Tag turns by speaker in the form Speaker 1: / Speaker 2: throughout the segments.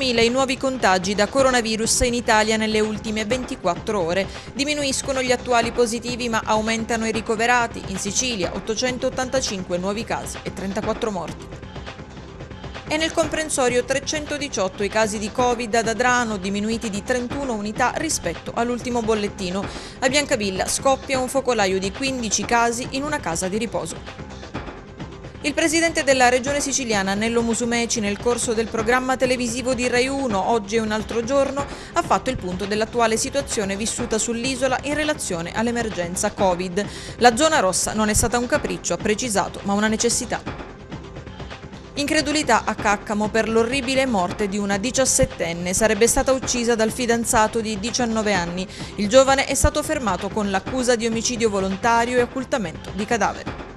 Speaker 1: 4.000 i nuovi contagi da coronavirus in Italia nelle ultime 24 ore. Diminuiscono gli attuali positivi ma aumentano i ricoverati. In Sicilia 885 nuovi casi e 34 morti e nel comprensorio 318 i casi di Covid ad Adrano, diminuiti di 31 unità rispetto all'ultimo bollettino. A Biancavilla scoppia un focolaio di 15 casi in una casa di riposo. Il presidente della regione siciliana Nello Musumeci nel corso del programma televisivo di Rai 1 Oggi è un altro giorno ha fatto il punto dell'attuale situazione vissuta sull'isola in relazione all'emergenza Covid. La zona rossa non è stata un capriccio, ha precisato, ma una necessità. Incredulità a Caccamo per l'orribile morte di una 17enne, sarebbe stata uccisa dal fidanzato di 19 anni. Il giovane è stato fermato con l'accusa di omicidio volontario e occultamento di cadavere.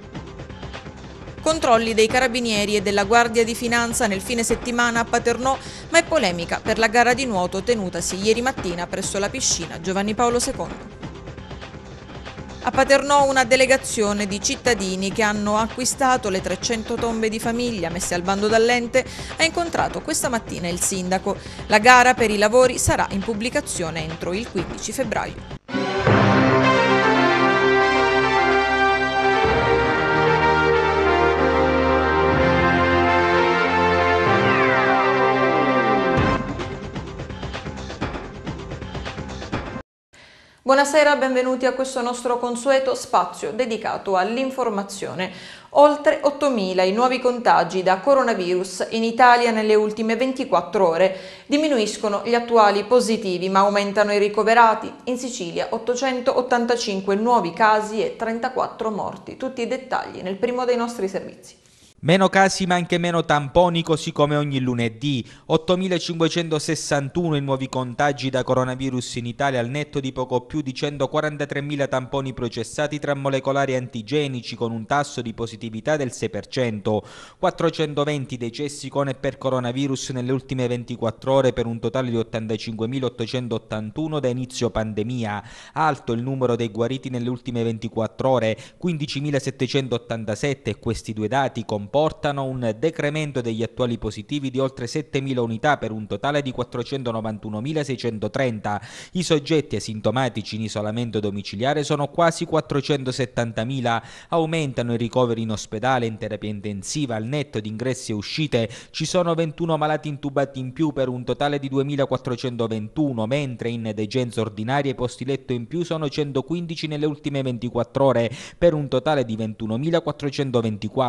Speaker 1: Controlli dei carabinieri e della Guardia di Finanza nel fine settimana a Paternò, ma è polemica per la gara di nuoto tenutasi ieri mattina presso la piscina Giovanni Paolo II. A Paternò una delegazione di cittadini che hanno acquistato le 300 tombe di famiglia messe al bando dall'ente ha incontrato questa mattina il sindaco. La gara per i lavori sarà in pubblicazione entro il 15 febbraio. Buonasera, benvenuti a questo nostro consueto spazio dedicato all'informazione. Oltre 8.000 i nuovi contagi da coronavirus in Italia nelle ultime 24 ore. Diminuiscono gli attuali positivi ma aumentano i ricoverati. In Sicilia 885 nuovi casi e 34 morti. Tutti i dettagli nel primo dei nostri servizi.
Speaker 2: Meno casi ma anche meno tamponi così come ogni lunedì, 8.561 i nuovi contagi da coronavirus in Italia al netto di poco più di 143.000 tamponi processati tra molecolari antigenici con un tasso di positività del 6%, 420 decessi con e per coronavirus nelle ultime 24 ore per un totale di 85.881 da inizio pandemia, alto il numero dei guariti nelle ultime 24 ore, 15.787 e questi due dati comparati comportano un decremento degli attuali positivi di oltre 7.000 unità per un totale di 491.630. I soggetti asintomatici in isolamento domiciliare sono quasi 470.000. Aumentano i ricoveri in ospedale, in terapia intensiva, al netto di ingressi e uscite. Ci sono 21 malati intubati in più per un totale di 2.421, mentre in degenza ordinaria i posti letto in più sono 115 nelle ultime 24 ore, per un totale di 21.424.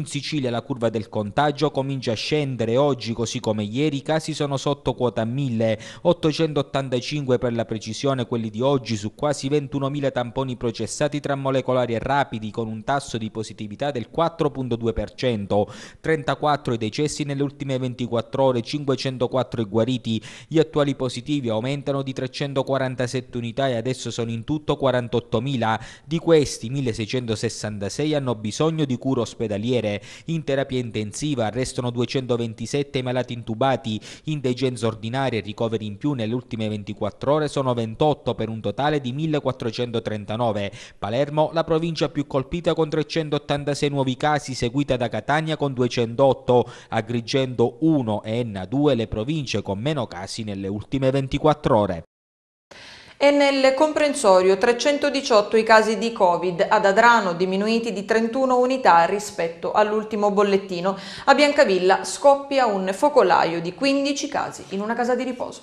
Speaker 2: In in Sicilia la curva del contagio comincia a scendere. Oggi, così come ieri, i casi sono sotto quota 1885 per la precisione quelli di oggi su quasi 21.000 tamponi processati tra molecolari e rapidi con un tasso di positività del 4.2%, 34 i decessi nelle ultime 24 ore, 504 i guariti. Gli attuali positivi aumentano di 347 unità e adesso sono in tutto 48.000. Di questi 1666 hanno bisogno di cure ospedaliere ospedaliere. In terapia intensiva restano 227 i malati intubati, in degenza ordinaria e ricoveri in più nelle ultime 24 ore sono 28 per un totale di 1439. Palermo, la provincia più colpita con 386 nuovi casi, seguita da Catania con 208, Agrigento 1 e Enna 2 le province con meno casi nelle ultime 24 ore
Speaker 1: e nel comprensorio 318 i casi di Covid, ad Adrano diminuiti di 31 unità rispetto all'ultimo bollettino. A Biancavilla scoppia un focolaio di 15 casi in una casa di riposo.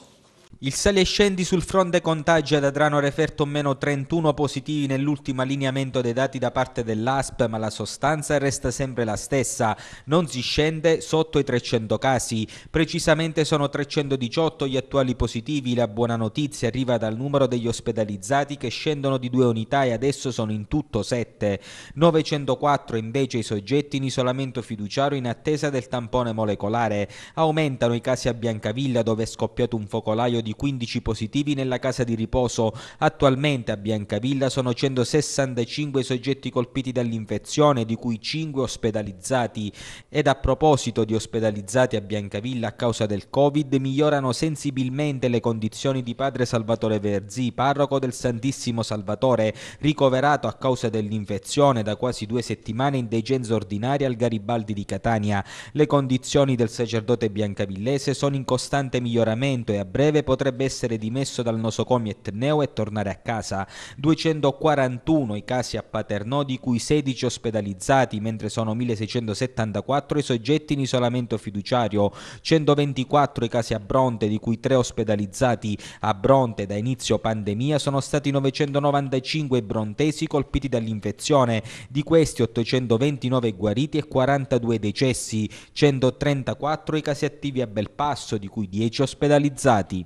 Speaker 2: Il sale e scendi sul fronte contagi ad Adrano referto meno 31 positivi nell'ultimo allineamento dei dati da parte dell'ASP, ma la sostanza resta sempre la stessa. Non si scende sotto i 300 casi. Precisamente sono 318 gli attuali positivi. La buona notizia arriva dal numero degli ospedalizzati che scendono di due unità e adesso sono in tutto 7. 904 invece i soggetti in isolamento fiduciario in attesa del tampone molecolare. Aumentano i casi a Biancavilla dove è scoppiato un focolaio di di 15 positivi nella casa di riposo. Attualmente a Biancavilla sono 165 i soggetti colpiti dall'infezione, di cui 5 ospedalizzati. Ed a proposito di ospedalizzati a Biancavilla a causa del Covid, migliorano sensibilmente le condizioni di padre Salvatore Verzi, parroco del Santissimo Salvatore, ricoverato a causa dell'infezione da quasi due settimane in degenza ordinaria al Garibaldi di Catania. Le condizioni del sacerdote biancavillese sono in costante miglioramento e a breve potrebbero potrebbe essere dimesso dal nosocomio etneo e tornare a casa. 241 i casi a Paternò, di cui 16 ospedalizzati, mentre sono 1674 i soggetti in isolamento fiduciario, 124 i casi a Bronte, di cui 3 ospedalizzati a Bronte da inizio pandemia, sono stati 995 brontesi colpiti dall'infezione, di questi 829 guariti e 42 decessi, 134 i casi attivi a Belpasso, di cui 10 ospedalizzati.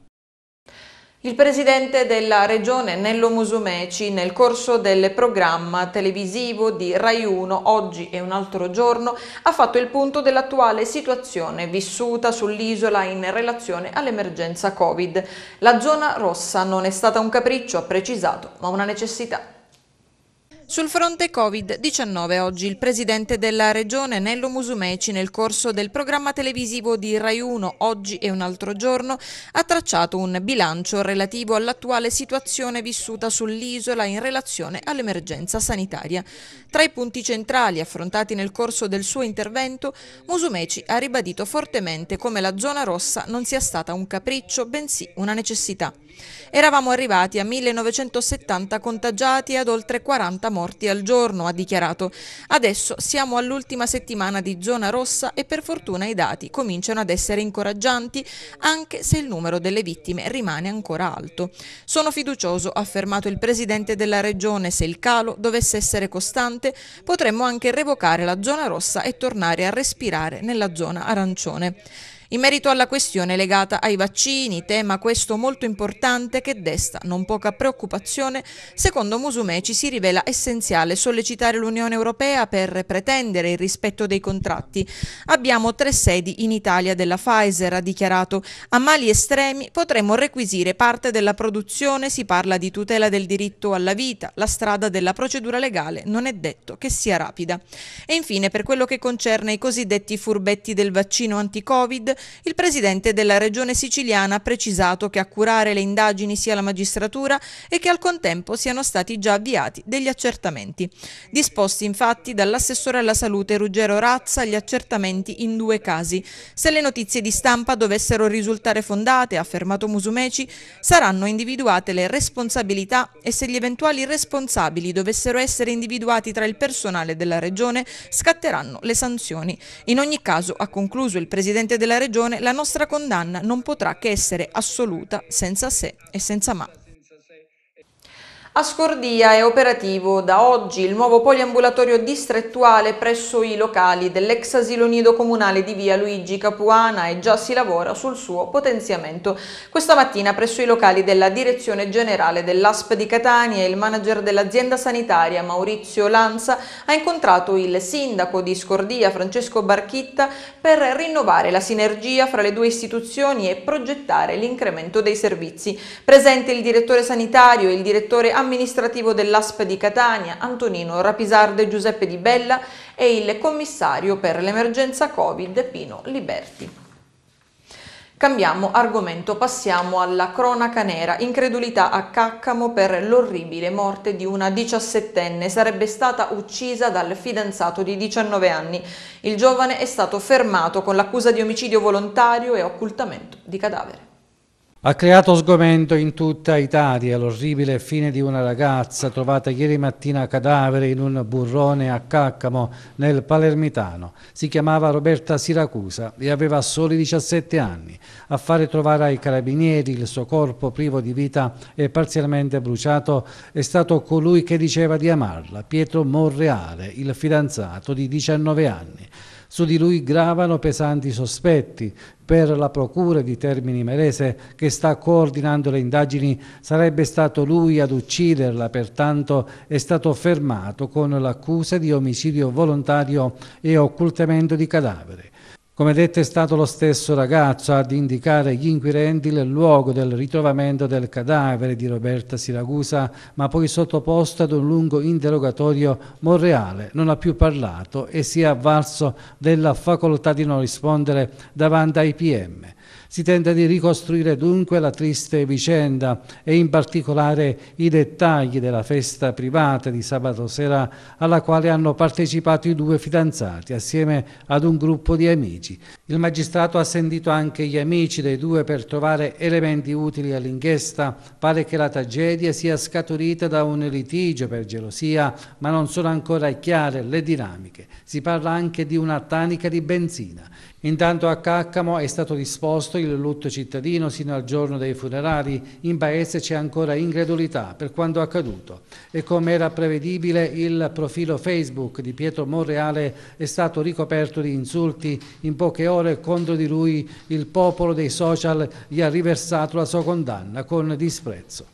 Speaker 1: Il presidente della regione Nello Musumeci nel corso del programma televisivo di Rai 1 Oggi e un altro giorno ha fatto il punto dell'attuale situazione vissuta sull'isola in relazione all'emergenza Covid. La zona rossa non è stata un capriccio, ha precisato, ma una necessità. Sul fronte Covid-19 oggi il presidente della regione Nello Musumeci nel corso del programma televisivo di Rai 1 Oggi e un altro giorno ha tracciato un bilancio relativo all'attuale situazione vissuta sull'isola in relazione all'emergenza sanitaria. Tra i punti centrali affrontati nel corso del suo intervento Musumeci ha ribadito fortemente come la zona rossa non sia stata un capriccio bensì una necessità. Eravamo arrivati a 1970 contagiati e ad oltre 40 morti al giorno, ha dichiarato. Adesso siamo all'ultima settimana di zona rossa e per fortuna i dati cominciano ad essere incoraggianti, anche se il numero delle vittime rimane ancora alto. Sono fiducioso, ha affermato il presidente della regione, se il calo dovesse essere costante, potremmo anche revocare la zona rossa e tornare a respirare nella zona arancione in merito alla questione legata ai vaccini, tema questo molto importante che desta non poca preoccupazione, secondo Musumeci si rivela essenziale sollecitare l'Unione Europea per pretendere il rispetto dei contratti. Abbiamo tre sedi in Italia della Pfizer, ha dichiarato. A mali estremi potremmo requisire parte della produzione, si parla di tutela del diritto alla vita, la strada della procedura legale non è detto che sia rapida. E infine per quello che concerne i cosiddetti furbetti del vaccino anti-Covid, il presidente della regione siciliana ha precisato che a curare le indagini sia la magistratura e che al contempo siano stati già avviati degli accertamenti. Disposti infatti dall'assessore alla salute Ruggero Razza gli accertamenti in due casi. Se le notizie di stampa dovessero risultare fondate, ha affermato Musumeci, saranno individuate le responsabilità e se gli eventuali responsabili dovessero essere individuati tra il personale della regione scatteranno le sanzioni. In ogni caso, ha concluso il presidente della regione, ragione la nostra condanna non potrà che essere assoluta senza se e senza ma. A Scordia è operativo da oggi il nuovo poliambulatorio distrettuale presso i locali dell'ex asilo nido comunale di via Luigi Capuana e già si lavora sul suo potenziamento. Questa mattina presso i locali della direzione generale dell'ASP di Catania il manager dell'azienda sanitaria Maurizio Lanza ha incontrato il sindaco di Scordia Francesco Barchitta per rinnovare la sinergia fra le due istituzioni e progettare l'incremento dei servizi. Presente il direttore sanitario e il direttore amministrativo amministrativo dell'ASP di Catania, Antonino Rapisarde Giuseppe Di Bella e il commissario per l'emergenza Covid, Pino Liberti. Cambiamo argomento, passiamo alla cronaca nera. Incredulità a Caccamo per l'orribile morte di una diciassettenne. Sarebbe stata uccisa dal fidanzato di 19 anni. Il giovane è stato fermato con l'accusa di omicidio volontario e occultamento di cadavere.
Speaker 3: Ha creato sgomento in tutta Italia l'orribile fine di una ragazza trovata ieri mattina cadavere in un burrone a Caccamo nel Palermitano. Si chiamava Roberta Siracusa e aveva soli 17 anni. A fare trovare ai carabinieri il suo corpo privo di vita e parzialmente bruciato è stato colui che diceva di amarla, Pietro Morreale, il fidanzato di 19 anni. Su di lui gravano pesanti sospetti. Per la procura di Termini Merese, che sta coordinando le indagini, sarebbe stato lui ad ucciderla, pertanto è stato fermato con l'accusa di omicidio volontario e occultamento di cadavere. Come detto è stato lo stesso ragazzo ad indicare agli inquirenti il luogo del ritrovamento del cadavere di Roberta Siragusa, ma poi sottoposto ad un lungo interrogatorio Monreale non ha più parlato e si è avvalso della facoltà di non rispondere davanti ai PM. Si tenta di ricostruire dunque la triste vicenda e in particolare i dettagli della festa privata di sabato sera alla quale hanno partecipato i due fidanzati assieme ad un gruppo di amici. Il magistrato ha sentito anche gli amici dei due per trovare elementi utili all'inchiesta. Pare che la tragedia sia scaturita da un litigio per gelosia, ma non sono ancora chiare le dinamiche. Si parla anche di una tanica di benzina. Intanto a Caccamo è stato disposto il lutto cittadino sino al giorno dei funerali. In paese c'è ancora incredulità per quanto accaduto e come era prevedibile il profilo Facebook di Pietro Monreale è stato ricoperto di insulti. In poche ore contro di lui il popolo dei social gli ha riversato la sua condanna con disprezzo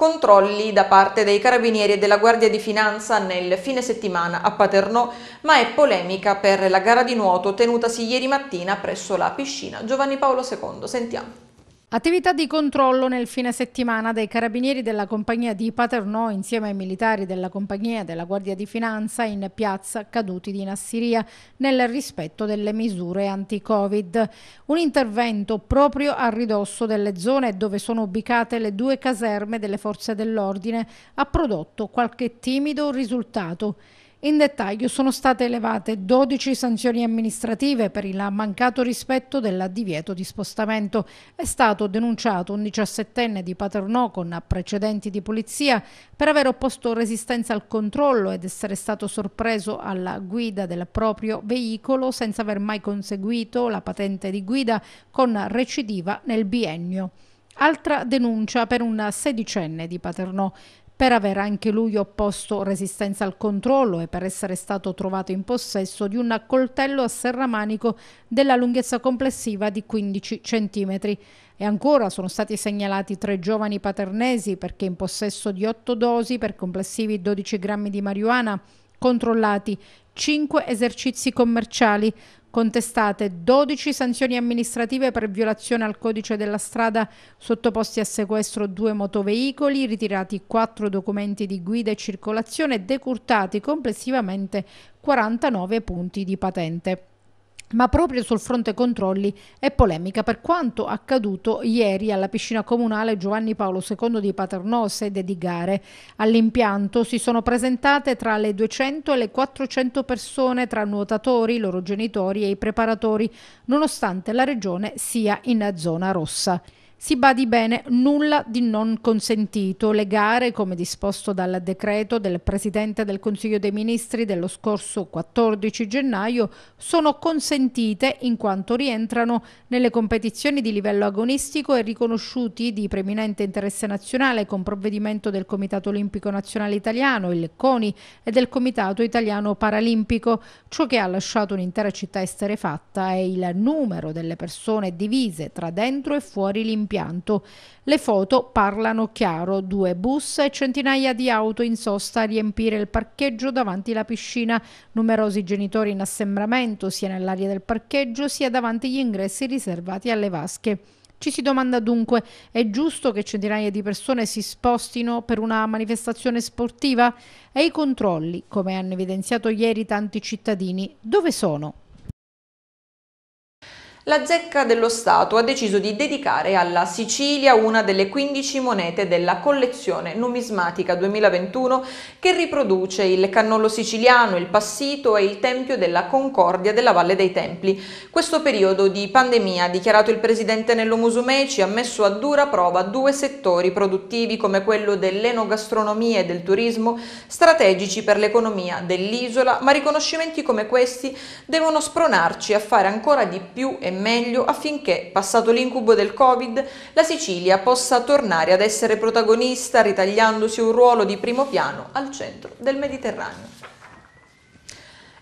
Speaker 1: controlli da parte dei carabinieri e della Guardia di Finanza nel fine settimana a Paternò, ma è polemica per la gara di nuoto tenutasi ieri mattina presso la piscina Giovanni
Speaker 4: Paolo II.
Speaker 1: Sentiamo.
Speaker 4: Attività di controllo nel fine settimana dei carabinieri della compagnia di Paternò insieme ai militari della compagnia della Guardia di Finanza in piazza Caduti di Nassiria nel rispetto delle misure anti-Covid. Un intervento proprio a ridosso delle zone dove sono ubicate le due caserme delle forze dell'ordine ha prodotto qualche timido risultato. In dettaglio sono state elevate 12 sanzioni amministrative per il mancato rispetto del divieto di spostamento. È stato denunciato un 17enne di Paternò con precedenti di polizia per aver opposto resistenza al controllo ed essere stato sorpreso alla guida del proprio veicolo senza aver mai conseguito la patente di guida con recidiva nel biennio. Altra denuncia per un sedicenne di Paternò per aver anche lui opposto resistenza al controllo e per essere stato trovato in possesso di un coltello a serramanico della lunghezza complessiva di 15 cm. E ancora sono stati segnalati tre giovani paternesi perché in possesso di otto dosi per complessivi 12 grammi di marijuana controllati cinque esercizi commerciali, contestate 12 sanzioni amministrative per violazione al codice della strada sottoposti a sequestro due motoveicoli, ritirati quattro documenti di guida e circolazione e decurtati complessivamente 49 punti di patente. Ma proprio sul fronte controlli è polemica per quanto accaduto ieri alla piscina comunale Giovanni Paolo II di Paternò, sede di Gare. All'impianto si sono presentate tra le 200 e le 400 persone tra nuotatori, i loro genitori e i preparatori, nonostante la regione sia in zona rossa. Si badi bene, nulla di non consentito. Le gare, come disposto dal decreto del Presidente del Consiglio dei Ministri dello scorso 14 gennaio, sono consentite in quanto rientrano nelle competizioni di livello agonistico e riconosciuti di preminente interesse nazionale con provvedimento del Comitato Olimpico Nazionale Italiano, il CONI, e del Comitato Italiano Paralimpico. Ciò che ha lasciato un'intera città esterefatta è il numero delle persone divise tra dentro e fuori l'impianto dell'impianto. Le foto parlano chiaro, due bus e centinaia di auto in sosta a riempire il parcheggio davanti alla piscina, numerosi genitori in assembramento sia nell'area del parcheggio sia davanti agli ingressi riservati alle vasche. Ci si domanda dunque, è giusto che centinaia di persone si spostino per una manifestazione sportiva? E i controlli, come hanno evidenziato ieri tanti cittadini, dove sono?
Speaker 1: la zecca dello Stato ha deciso di dedicare alla Sicilia una delle 15 monete della collezione numismatica 2021 che riproduce il cannolo siciliano, il passito e il tempio della Concordia della Valle dei Templi. Questo periodo di pandemia, dichiarato il presidente Nello Musumeci, ha messo a dura prova due settori produttivi come quello dell'enogastronomia e del turismo, strategici per l'economia dell'isola, ma riconoscimenti come questi devono spronarci a fare ancora di più e e meglio affinché, passato l'incubo del Covid, la Sicilia possa tornare ad essere protagonista ritagliandosi un ruolo di primo piano al centro del Mediterraneo.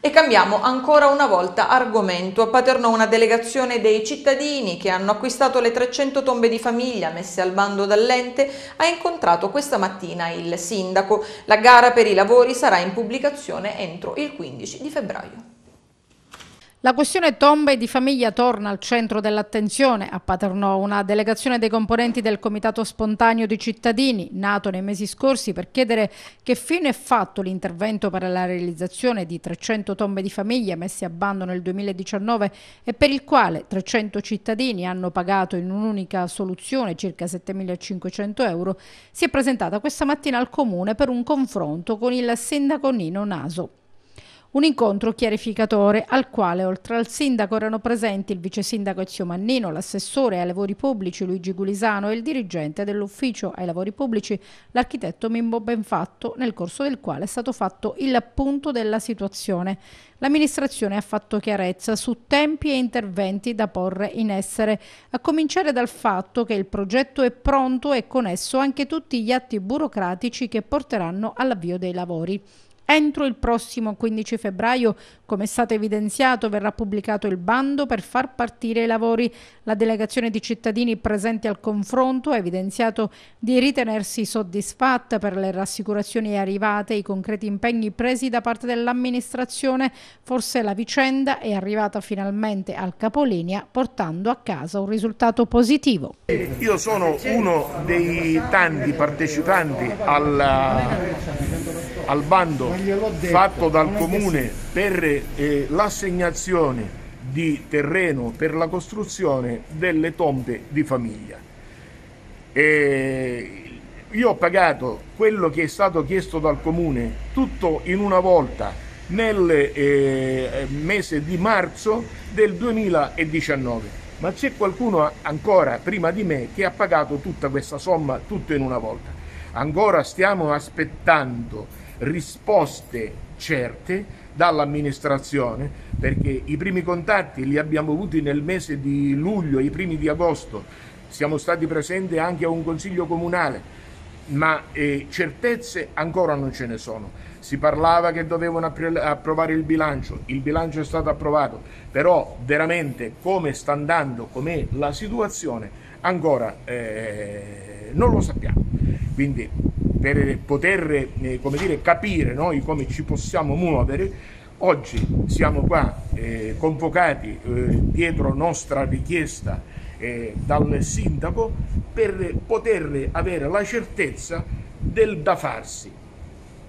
Speaker 1: E cambiamo ancora una volta argomento. A Paternò una delegazione dei cittadini che hanno acquistato le 300 tombe di famiglia messe al bando dall'ente ha incontrato questa mattina il sindaco. La gara per i lavori sarà in pubblicazione entro il 15 di febbraio.
Speaker 4: La questione tombe di famiglia torna al centro dell'attenzione. A Paternò una delegazione dei componenti del Comitato Spontaneo di Cittadini, nato nei mesi scorsi per chiedere che fine è fatto l'intervento per la realizzazione di 300 tombe di famiglia messe a bando nel 2019 e per il quale 300 cittadini hanno pagato in un'unica soluzione circa 7.500 euro, si è presentata questa mattina al Comune per un confronto con il sindaco Nino Naso. Un incontro chiarificatore al quale oltre al sindaco erano presenti il vice sindaco Ezio Mannino, l'assessore ai lavori pubblici Luigi Gulisano e il dirigente dell'ufficio ai lavori pubblici l'architetto Mimbo Benfatto, nel corso del quale è stato fatto il punto della situazione. L'amministrazione ha fatto chiarezza su tempi e interventi da porre in essere, a cominciare dal fatto che il progetto è pronto e con esso anche tutti gli atti burocratici che porteranno all'avvio dei lavori. Entro il prossimo 15 febbraio, come è stato evidenziato, verrà pubblicato il bando per far partire i lavori. La delegazione di cittadini presenti al confronto ha evidenziato di ritenersi soddisfatta per le rassicurazioni arrivate e i concreti impegni presi da parte dell'amministrazione. Forse la vicenda è arrivata finalmente al capolinea portando a casa un risultato positivo.
Speaker 5: Io sono uno dei tanti partecipanti alla al bando fatto dal comune per eh, l'assegnazione di terreno per la costruzione delle tombe di famiglia. E io ho pagato quello che è stato chiesto dal comune tutto in una volta nel eh, mese di marzo del 2019 ma c'è qualcuno ancora prima di me che ha pagato tutta questa somma tutto in una volta ancora stiamo aspettando risposte certe dall'amministrazione perché i primi contatti li abbiamo avuti nel mese di luglio, i primi di agosto, siamo stati presenti anche a un consiglio comunale, ma eh, certezze ancora non ce ne sono. Si parlava che dovevano approvare il bilancio, il bilancio è stato approvato, però veramente come sta andando, com'è la situazione, ancora eh, non lo sappiamo. Quindi per poter eh, dire, capire noi come ci possiamo muovere. Oggi siamo qua eh, convocati eh, dietro nostra richiesta eh, dal sindaco per poter avere la certezza del da farsi.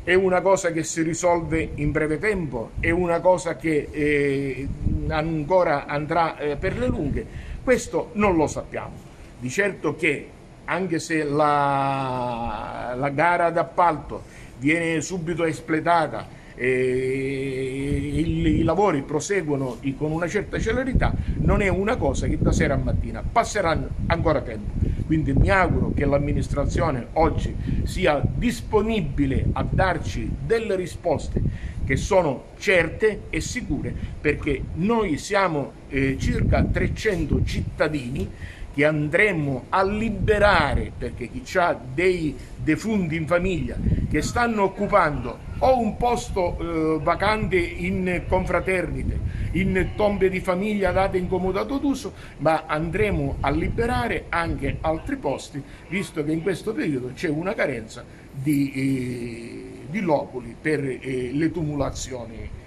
Speaker 5: È una cosa che si risolve in breve tempo, è una cosa che eh, ancora andrà eh, per le lunghe, questo non lo sappiamo. Di certo che anche se la, la gara d'appalto viene subito espletata e i, i lavori proseguono con una certa celerità, non è una cosa che da sera a mattina passerà ancora tempo. Quindi mi auguro che l'amministrazione oggi sia disponibile a darci delle risposte che sono certe e sicure perché noi siamo eh, circa 300 cittadini che andremo a liberare, perché chi ha dei defunti in famiglia che stanno occupando o un posto eh, vacante in confraternite, in tombe di famiglia date in comodato d'uso, ma andremo a liberare anche altri posti, visto che in questo periodo c'è una carenza di, eh, di loculi per eh, le tumulazioni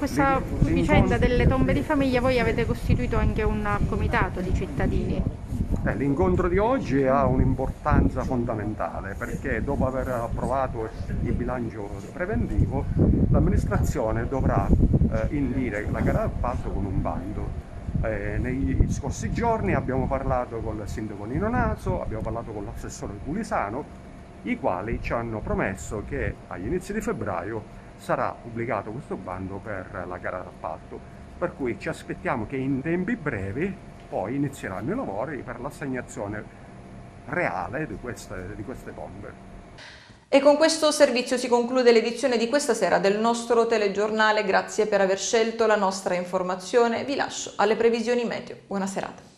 Speaker 4: questa vicenda delle tombe di famiglia voi avete costituito anche un comitato di cittadini.
Speaker 5: Eh, l'incontro di oggi ha un'importanza fondamentale perché dopo aver approvato il bilancio preventivo l'amministrazione dovrà eh, indire la gara d'appalto con un bando. Eh, nei scorsi giorni abbiamo parlato con il sindaco Nino Naso, abbiamo parlato con l'assessore Pulisano, i quali ci hanno promesso che agli inizi di febbraio sarà pubblicato questo bando per la gara d'appalto. Per cui ci aspettiamo che in tempi brevi poi inizieranno i lavori per l'assegnazione reale di queste, di queste bombe.
Speaker 1: E con questo servizio si conclude l'edizione di questa sera del nostro telegiornale. Grazie per aver scelto la nostra informazione. Vi lascio alle previsioni meteo. Buona serata.